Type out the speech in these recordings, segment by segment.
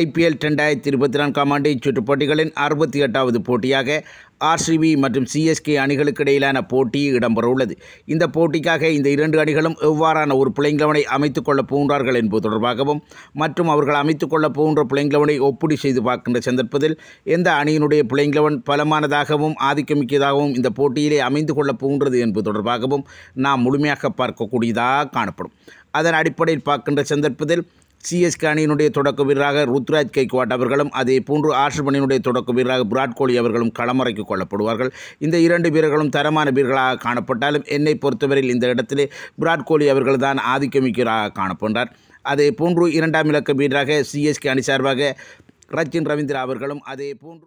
IPL ரெண்டாயிரத்தி இருபத்தி நான்காம் ஆண்டு இச்சுற்று போட்டிகளின் அறுபத்தி எட்டாவது போட்டியாக ஆர்சிபி மற்றும் சிஎஸ்கே அணிகளுக்கு இடையிலான போட்டி இடம்பெற உள்ளது இந்த போட்டிக்காக இந்த இரண்டு அணிகளும் எவ்வாறான ஒரு பிள்ளைங்களவனை அமைத்துக் கொள்ளப் போகின்றார்கள் என்பது தொடர்பாகவும் மற்றும் அவர்கள் அமைத்துக் கொள்ளப் போகின்ற பிள்ளைங்களவனை ஒப்புடி செய்து பார்க்கின்ற சந்தர்ப்பத்தில் எந்த அணியினுடைய பிள்ளைங்களவன் பலமானதாகவும் ஆதிக்கமிக்கதாகவும் இந்த போட்டியிலே அமைந்து கொள்ளப் போகின்றது என்பது தொடர்பாகவும் நாம் முழுமையாக பார்க்கக்கூடியதாக காணப்படும் அதன் அடிப்படையில் பார்க்கின்ற சந்தர்ப்பத்தில் சிஎஸ்கே அணியினுடைய தொடக்க வீரராக ருத்ராஜ் கெய்க்வாட் அவர்களும் அதே போன்று ஆர்ஷப் தொடக்க வீரராக விராட் கோலி அவர்களும் களமறைக்கு கொள்ளப்படுவார்கள் இந்த இரண்டு வீரர்களும் தரமான வீரர்களாக காணப்பட்டாலும் என்னை பொறுத்தவரையில் இந்த இடத்திலே விராட் கோலி அவர்கள் தான் ஆதிக்கமிக்கராக காணப்படுறார் அதே போன்று இரண்டாம் இலக்க வீரராக சிஎஸ்கே அணி சார்பாக ரச்சின் ரவீந்திரா அவர்களும் அதே போன்று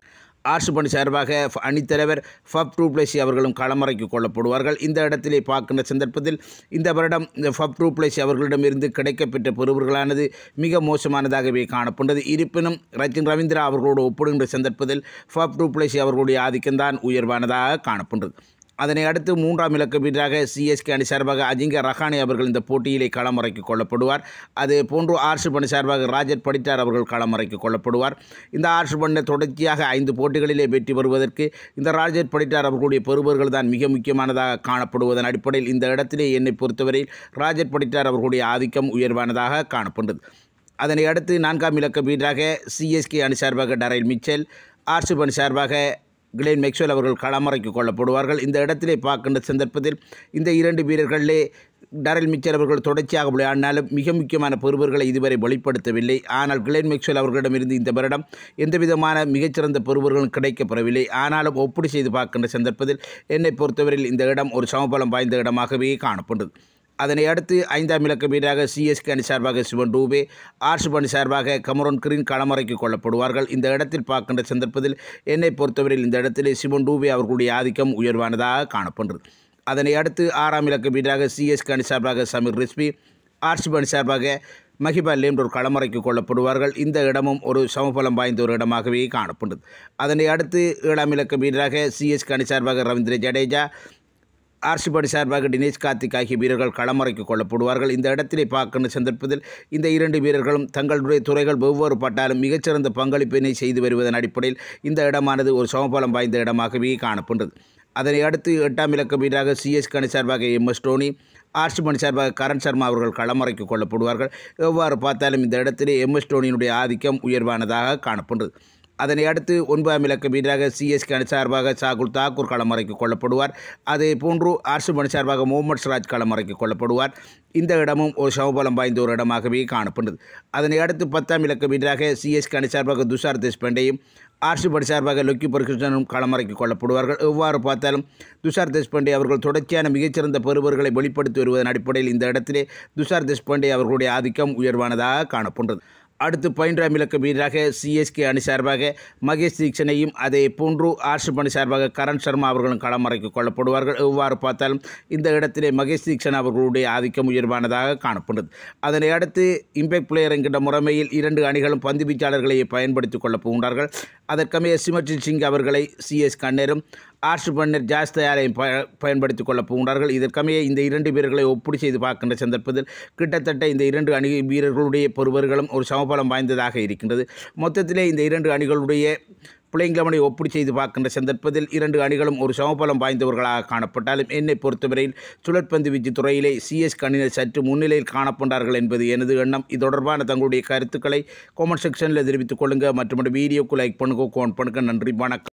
ஆர்ட்ஸ் பணி சார்பாக அணித்தலைவர் ஃபப் டூ அவர்களும் களமறைக்கு கொள்ளப்படுவார்கள் இந்த இடத்திலே பார்க்கின்ற சந்தர்ப்பத்தில் இந்த வருடம் இந்த ஃபப் டூ அவர்களிடமிருந்து கிடைக்கப்பெற்ற பொறுப்புகளானது மிக மோசமானதாகவே காணப்பட்டது இருப்பினும் ரஜின் ரவீந்திரா அவர்களோடு ஒப்பிடுகின்ற சந்தர்ப்பத்தில் ஃபப் டூ அவர்களுடைய ஆதிக்கம்தான் உயர்வானதாக காணப்படுகிறது அதனை அடுத்து மூன்றாம் இலக்கு வீரராக சிஎஸ்கே அணி சார்பாக அஜிங்க ரஹானி அவர்கள் இந்த போட்டியிலே களமுறைக்கு கொள்ளப்படுவார் அதே போன்று ஆர்ஷிப் அணி சார்பாக ராஜர் படித்தார் அவர்கள் களமுறைக்கு கொள்ளப்படுவார் இந்த ஆர்ஷிப் அணி தொடர்ச்சியாக ஐந்து போட்டிகளிலே வெற்றி பெறுவதற்கு இந்த ராஜர் படித்தார் அவர்களுடைய பெறுபவர்கள் தான் மிக முக்கியமானதாக காணப்படுவதன் அடிப்படையில் இந்த இடத்திலே என்னை பொறுத்தவரையில் ராஜர் படித்தார் அவர்களுடைய ஆதிக்கம் உயர்வானதாக காணப்படுது அதனை அடுத்து நான்காம் இலக்கு வீரராக சிஎஸ்கே அணி சார்பாக டரைல் மிச்சல் ஆர்ஷிப் அணி சார்பாக கிளேன் மெக்ஸ்வெல் அவர்கள் களமறைக்கு கொள்ளப்படுவார்கள் இந்த இடத்திலே பார்க்கின்ற சந்தர்ப்பத்தில் இந்த இரண்டு வீரர்களிலே டரல் மிச்சர் அவர்கள் தொடர்ச்சியாக விளையாடினாலும் மிக முக்கியமான பெறுவர்களை இதுவரை வெளிப்படுத்தவில்லை ஆனால் கிளேன் மெக்ஸ்வெல் அவர்களிடமிருந்து இந்த வருடம் எந்தவிதமான மிகச்சிறந்த பொருவர்களும் கிடைக்கப்பெறவில்லை ஆனாலும் ஒப்படி செய்து பார்க்கின்ற சந்தர்ப்பத்தில் என்னை பொறுத்தவரையில் இந்த இடம் ஒரு சமபலம் வாய்ந்த இடமாகவே காணப்படுது அதனை அடுத்து ஐந்தாம் இலக்கம் வீடாக சிஎஸ்கே அணி சார்பாக சிவன் டூபே ஆர்ஷிப் அணி சார்பாக கமரோன் கிரீன் களமறைக்கு கொள்ளப்படுவார்கள் இந்த இடத்தில் பார்க்கின்ற சந்தர்ப்பத்தில் என்னை பொறுத்தவரையில் இந்த இடத்திலே சிவன் டூபே அவர்களுடைய ஆதிக்கம் உயர்வானதாக காணப்படுகிறது அதனை அடுத்து ஆறாம் இலக்கம் வீடாக சிஎஸ்கே அணி சார்பாக சமீர் ரிஸ்பி ஆர்ஷிப் அணி சார்பாக மஹிபா லேம்டூர் களமறைக்கு கொள்ளப்படுவார்கள் இந்த இடமும் ஒரு சமபலம் வாய்ந்த ஒரு இடமாகவே காணப்படுகிறது அதனை அடுத்து ஏழாம் இலக்கம் வீடாக சிஎஸ்கே அணி சார்பாக ரவீந்திர ஜடேஜா ஆர்சிபாடி சார்பாக தினேஷ் கார்த்திக் ஆகிய வீரர்கள் களமிறக்கி கொள்ளப்படுவார்கள் இந்த இடத்திலே பார்க்கணும் சந்தர்ப்பத்தில் இந்த இரண்டு வீரர்களும் தங்களுடைய துறைகள் ஒவ்வொரு பட்டாலும் மிகச்சிறந்த பங்களிப்பினை செய்து வருவதன் அடிப்படையில் இந்த இடமானது ஒரு சமபலம் வாய்ந்த இடமாகவே காணப்படுகிறது அதனை அடுத்து எட்டாம் இலக்க வீரராக சிஎஸ் கணி சார்பாக எம் எஸ் டோனி ஆர்ஷ்மணி சார்பாக கரண் சர்மா அவர்கள் களமிறக்கி கொள்ளப்படுவார்கள் எவ்வாறு பார்த்தாலும் இந்த இடத்திலே எம் எஸ் டோனியினுடைய ஆதிக்கம் உயர்வானதாக காணப்படுகிறது அதனை அடுத்து ஒன்பதாம் இலக்கம் எதிராக சிஎஸ்கே அணி சார்பாக சாகுல் தாக்கூர் களமிறக்கி கொள்ளப்படுவார் அதே போன்று ஆர்சிப் அணி சார்பாக முகமது சிராஜ் களமிறக்கி கொள்ளப்படுவார் இந்த இடமும் ஒரு சமபலம் வாய்ந்த ஒரு இடமாகவே காணப்படுது அதனை அடுத்து பத்தாம் இலக்கம் எதிராக சிஎஸ்கே அணி சார்பாக துஷார் தேஷ்பாண்டேயும் ஆர்சிப் அணி சார்பாக லொக்கி பரிகிருஷ்ணனும் களமிறக்கி கொள்ளப்படுவார்கள் எவ்வாறு பார்த்தாலும் துஷார் தேஷ்பாண்டே அவர்கள் தொடர்ச்சியான மிகச்சிறந்த பெறுவர்களை வெளிப்படுத்தி வருவதன் அடிப்படையில் இந்த இடத்திலே துஷார் தேஷ்பாண்டே அவர்களுடைய ஆதிக்கம் உயர்வானதாக காணப்படுகிறது அடுத்து பயின்றாம் இலக்கம் வீரராக சிஎஸ்கே அணி சார்பாக மகேஷ் தீக்ஷனையும் அதே போன்று ஆர்ஷப் அணி சார்பாக கரண் சர்மா அவர்களும் களமறைக்கு கொள்ளப்படுவார்கள் எவ்வாறு பார்த்தாலும் இந்த இடத்திலே மகேஷ் தீக்ஷன் அவர்களுடைய ஆதிக்கம் உயர்வானதாக காணப்படுது அதனை அடுத்து இம்பேக்ட் பிளேயர் என்கின்ற முறைமையில் இரண்டு அணிகளும் பந்து வீச்சாளர்களை பயன்படுத்திக் கொள்ளப் போகின்றார்கள் அதற்கமைய சிமர்ஜித் சிங் அவர்களை சிஎஸ் கண்ணேரும் ஆர்ஷ் பன்னர் ஜாஸ் ப பயன்படுத்தி கொள்ளப் போகின்றார்கள் இதற்கமைய இந்த இரண்டு வீரர்களை ஒப்பிடு செய்து பார்க்கின்ற சந்தர்ப்பத்தில் கிட்டத்தட்ட இந்த இரண்டு அணி வீரர்களுடைய பொறுவர்களும் ஒரு சமபலம் வாய்ந்ததாக இருக்கின்றது மொத்தத்திலே இந்த இரண்டு அணிகளுடைய பிள்ளைங்களமனை ஒப்பிடு செய்து பார்க்கின்ற சந்தர்ப்பத்தில் இரண்டு அணிகளும் ஒரு சமபலம் வாய்ந்தவர்களாக காணப்பட்டாலும் என்னை பொறுத்தவரையில் சுழற்பந்து வீச்சு துறையிலே சிஎஸ் கணினர் சற்று முன்னிலையில் காணப்பட்டார்கள் என்பது எனது எண்ணம் இது தொடர்பான தங்களுடைய கருத்துக்களை கமெண்ட் செக்ஷனில் தெரிவித்துக் கொள்ளுங்கள் மற்றும் வீடியோக்கு லைக் பண்ணுங்க கோன் பண்ணுங்க நன்றி வணக்கம்